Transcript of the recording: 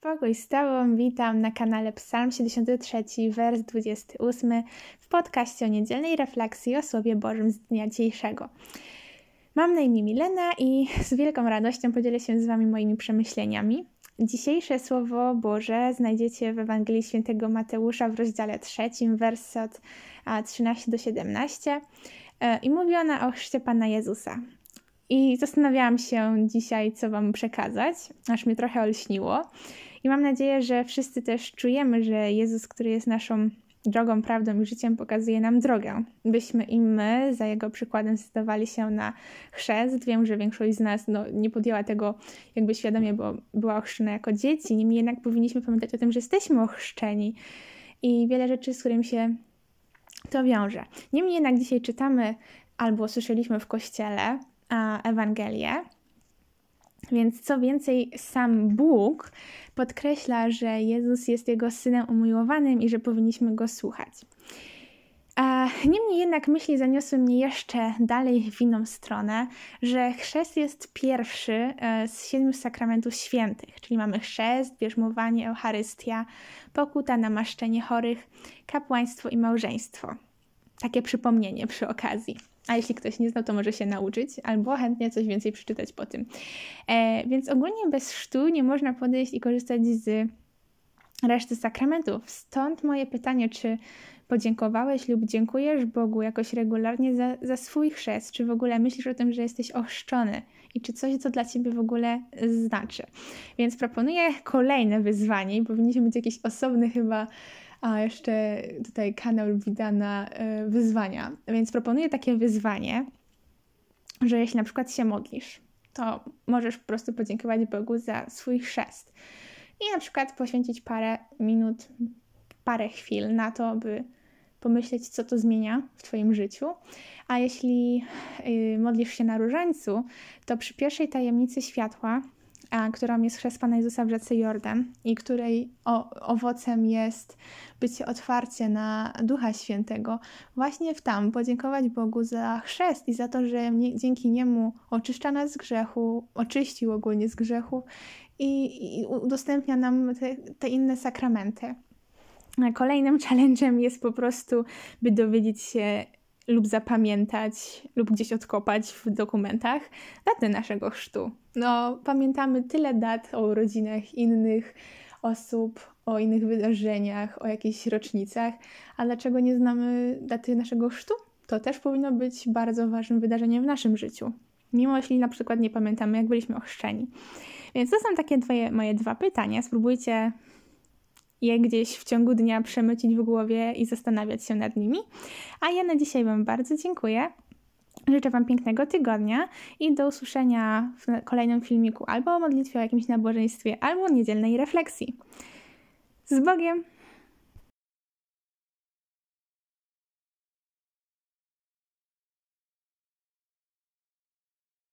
Pokój z Tobą, witam na kanale Psalm 73, wers 28 w podcaście o niedzielnej refleksji o Słowie Bożym z dnia dzisiejszego. Mam na imię Milena i z wielką radością podzielę się z Wami moimi przemyśleniami. Dzisiejsze Słowo Boże znajdziecie w Ewangelii Świętego Mateusza w rozdziale 3, wers od 13 do 17. E, i mówi ona o chrzcie Pana Jezusa. I zastanawiałam się dzisiaj, co Wam przekazać, aż mnie trochę olśniło. I mam nadzieję, że wszyscy też czujemy, że Jezus, który jest naszą drogą, prawdą i życiem, pokazuje nam drogę. Byśmy i my za jego przykładem zdecydowali się na chrzest. Wiem, że większość z nas no, nie podjęła tego jakby świadomie, bo była ochrzczona jako dzieci. Niemniej jednak powinniśmy pamiętać o tym, że jesteśmy ochrzczeni. I wiele rzeczy, z którymi się to wiąże. Niemniej jednak dzisiaj czytamy albo słyszeliśmy w kościele Ewangelię, więc co więcej, sam Bóg podkreśla, że Jezus jest Jego synem umiłowanym i że powinniśmy go słuchać. Niemniej jednak myśli zaniosły mnie jeszcze dalej w inną stronę, że chrzest jest pierwszy e, z siedmiu sakramentów świętych, czyli mamy chrzest, bierzmowanie, Eucharystia, pokuta, namaszczenie chorych, kapłaństwo i małżeństwo. Takie przypomnienie przy okazji. A jeśli ktoś nie znał, to może się nauczyć, albo chętnie coś więcej przeczytać po tym. E, więc ogólnie bez sztu nie można podejść i korzystać z reszty sakramentów. Stąd moje pytanie, czy podziękowałeś lub dziękujesz Bogu jakoś regularnie za, za swój chrzest? Czy w ogóle myślisz o tym, że jesteś ochrzczony? I czy coś, co dla Ciebie w ogóle znaczy? Więc proponuję kolejne wyzwanie i powinniśmy mieć jakiś osobny chyba a jeszcze tutaj kanał widana na e, wyzwania. Więc proponuję takie wyzwanie, że jeśli na przykład się modlisz, to możesz po prostu podziękować Bogu za swój chrzest i na przykład poświęcić parę minut, parę chwil na to, by pomyśleć, co to zmienia w Twoim życiu. A jeśli y, modlisz się na różańcu, to przy pierwszej tajemnicy światła którą jest chrzest Pana Jezusa w rzece Jordan i której owocem jest bycie otwarcie na Ducha Świętego. Właśnie w tam podziękować Bogu za chrzest i za to, że dzięki niemu oczyszcza nas z grzechu, oczyścił ogólnie z grzechu i, i udostępnia nam te, te inne sakramenty. Kolejnym challengem jest po prostu, by dowiedzieć się lub zapamiętać, lub gdzieś odkopać w dokumentach daty naszego chrztu. No, pamiętamy tyle dat o urodzinach innych osób, o innych wydarzeniach, o jakichś rocznicach, a dlaczego nie znamy daty naszego chrztu? To też powinno być bardzo ważnym wydarzeniem w naszym życiu. Mimo jeśli na przykład nie pamiętamy, jak byliśmy ochrzczeni. Więc to są takie moje dwa pytania. Spróbujcie je gdzieś w ciągu dnia przemycić w głowie i zastanawiać się nad nimi. A ja na dzisiaj Wam bardzo dziękuję. Życzę Wam pięknego tygodnia i do usłyszenia w kolejnym filmiku albo o modlitwie o jakimś nabożeństwie, albo o niedzielnej refleksji. Z Bogiem!